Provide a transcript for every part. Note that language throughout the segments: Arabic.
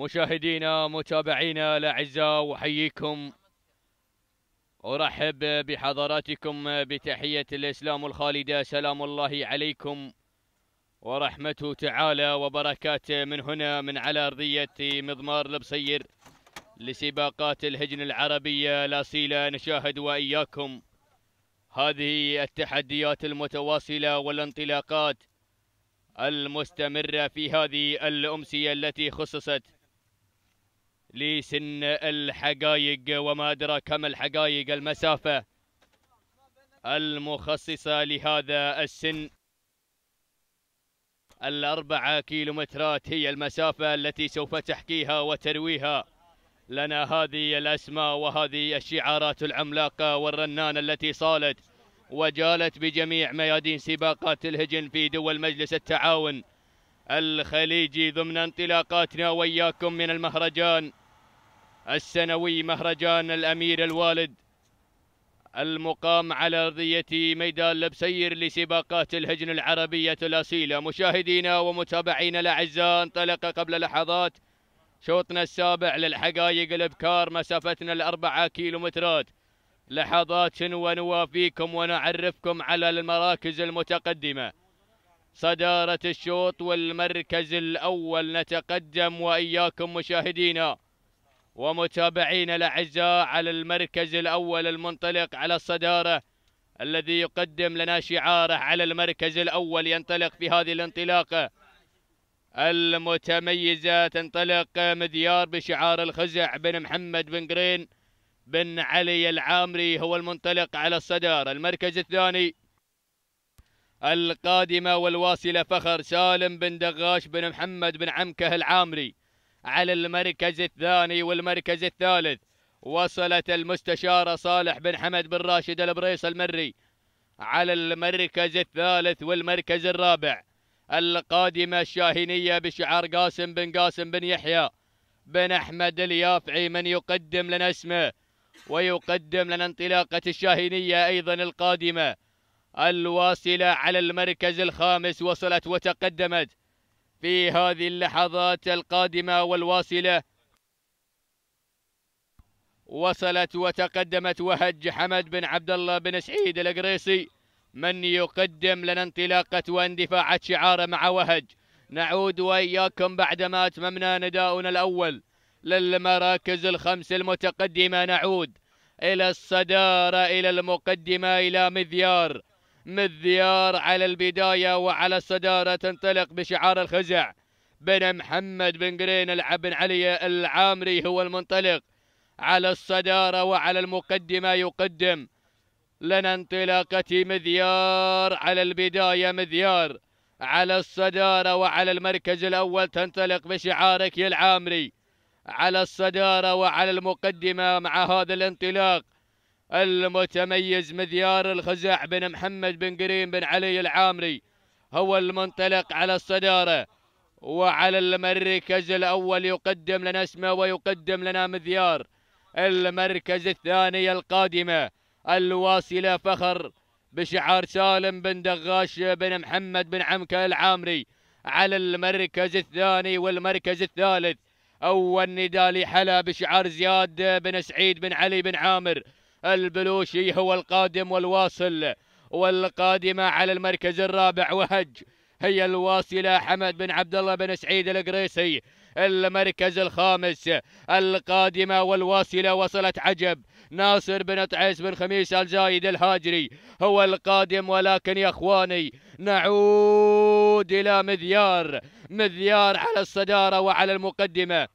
مشاهدينا متابعينا الاعزاء احييكم ارحب بحضراتكم بتحيه الاسلام الخالده سلام الله عليكم ورحمته تعالى وبركاته من هنا من على ارضيه مضمار البصير لسباقات الهجن العربيه الاصيله نشاهد واياكم هذه التحديات المتواصله والانطلاقات المستمره في هذه الامسيه التي خصصت لسن الحقائق وما أدراك كم الحقائق المسافة المخصصة لهذا السن الأربعة كيلومترات هي المسافة التي سوف تحكيها وترويها لنا هذه الأسماء وهذه الشعارات العملاقة والرنانة التي صالت وجالت بجميع ميادين سباقات الهجن في دول مجلس التعاون الخليجي ضمن انطلاقاتنا وياكم من المهرجان السنوي مهرجان الأمير الوالد المقام على أرضية ميدان لبسير لسباقات الهجن العربية الأصيلة مشاهدينا ومتابعينا الأعزاء انطلق قبل لحظات شوطنا السابع للحقائق الابكار مسافتنا الاربعه كيلومترات لحظات ونوافيكم ونعرفكم على المراكز المتقدمه صدارة الشوط والمركز الأول نتقدم وإياكم مشاهدينا ومتابعينا الأعزاء على المركز الأول المنطلق على الصدارة الذي يقدم لنا شعاره على المركز الأول ينطلق في هذه الانطلاقة المتميزة تنطلق مذيار بشعار الخزع بن محمد بن قرين بن علي العامري هو المنطلق على الصدارة المركز الثاني القادمة والواصلة فخر سالم بن دغاش بن محمد بن عمكه العامري على المركز الثاني والمركز الثالث وصلت المستشارة صالح بن حمد بن راشد البريص المري على المركز الثالث والمركز الرابع القادمة الشاهينية بشعار قاسم بن قاسم بن يحيى بن أحمد اليافعي من يقدم لنا اسمه ويقدم لنا انطلاقة الشاهينية أيضا القادمة الواصلة على المركز الخامس وصلت وتقدمت في هذه اللحظات القادمة والواصلة وصلت وتقدمت وهج حمد بن عبد الله بن سعيد القريصي من يقدم لنا انطلاقة واندفاعة شعاره مع وهج نعود وإياكم بعدما أتممنا نداؤنا الأول للمراكز الخمس المتقدمة نعود إلى الصدارة إلى المقدمة إلى مذيار مذيار على البداية وعلى الصدارة تنطلق بشعار الخزع بن محمد بن قرين العبن علي العامري هو المنطلق على الصدارة وعلى المقدمة يقدم لنا انطلاقة مذيار على البداية مذيار على الصدارة وعلى المركز الأول تنطلق بشعارك يا العامري على الصدارة وعلى المقدمة مع هذا الانطلاق المتميز مذيار الخزاع بن محمد بن قريم بن علي العامري هو المنطلق على الصدارة وعلى المركز الأول يقدم لنا اسمه ويقدم لنا مذيار المركز الثاني القادمة الواصلة فخر بشعار سالم بن دغاش بن محمد بن عمك العامري على المركز الثاني والمركز الثالث أول نداء لحلا بشعار زياد بن سعيد بن علي بن عامر البلوشي هو القادم والواصل والقادمة على المركز الرابع وهج هي الواصلة حمد بن عبد الله بن سعيد القريسي المركز الخامس القادمة والواصلة وصلت عجب ناصر بن طعيس بن خميس الزايد الهاجري هو القادم ولكن يا اخواني نعود الى مذيار مذيار على الصدارة وعلى المقدمة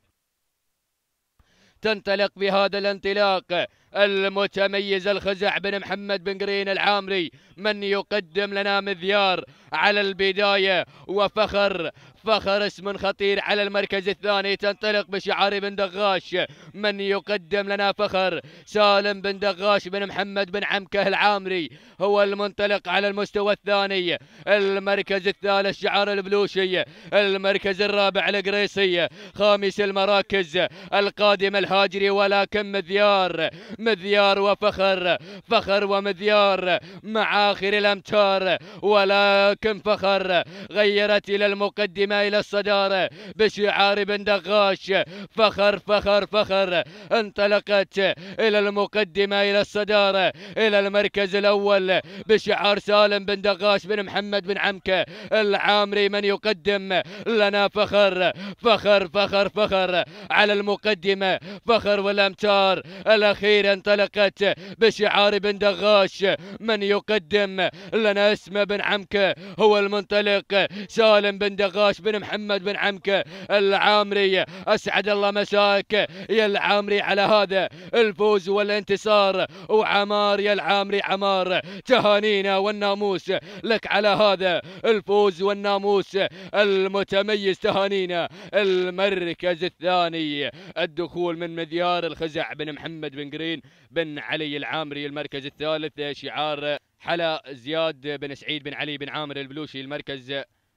تنطلق بهذا الانطلاق المتميز الخزع بن محمد بن قرين العامري من يقدم لنا مذيار على البداية وفخر فخر اسم خطير على المركز الثاني تنطلق بشعار بن دغاش من يقدم لنا فخر سالم بن دغاش بن محمد بن عمكه العامري هو المنطلق على المستوى الثاني المركز الثالث شعار البلوشي المركز الرابع القريصي خامس المراكز القادم الهاجري ولكن مذيار مذيار وفخر فخر ومذيار مع آخر الأمتار ولكن فخر غيرت إلى المقدمة إلى الصدارة بشعار بن دغاش فخر فخر فخر انطلقت إلى المقدمة إلى الصدارة إلى المركز الأول بشعار سالم بن دغاش بن محمد بن عمكة العامري من يقدم لنا فخر فخر فخر فخر على المقدمة فخر والأمتار الأخيرة انطلقت بشعار بن دغاش من يقدم لنا اسمه بن عمكة هو المنطلق سالم بن دغاش بن محمد بن عمك العامري أسعد الله مساك يا العامري على هذا الفوز والانتصار وعمار يا العامري عمار تهانينا والناموس لك على هذا الفوز والناموس المتميز تهانينا المركز الثاني الدخول من مديار الخزع بن محمد بن قرين بن علي العامري المركز الثالث شعار حلا زياد بن سعيد بن علي بن عامر البلوشي المركز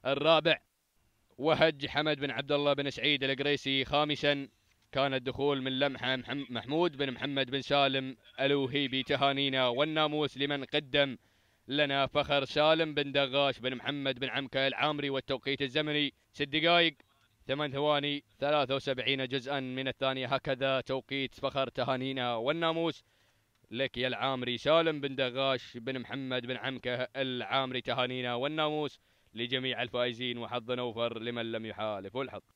الرابع وهج حمد بن عبد الله بن سعيد القريسي خامسا كان الدخول من لمحة محمود بن محمد بن سالم الوهي بتهانينا والناموس لمن قدم لنا فخر سالم بن دغاش بن محمد بن عمكة العامري والتوقيت الزمني ست دقائق ثمان ثواني 73 جزءا من الثانية هكذا توقيت فخر تهانينا والناموس لك يا العامري سالم بن دغاش بن محمد بن عمكة العامري تهانينا والناموس لجميع الفائزين وحظ نوفر لمن لم يحالف الحظ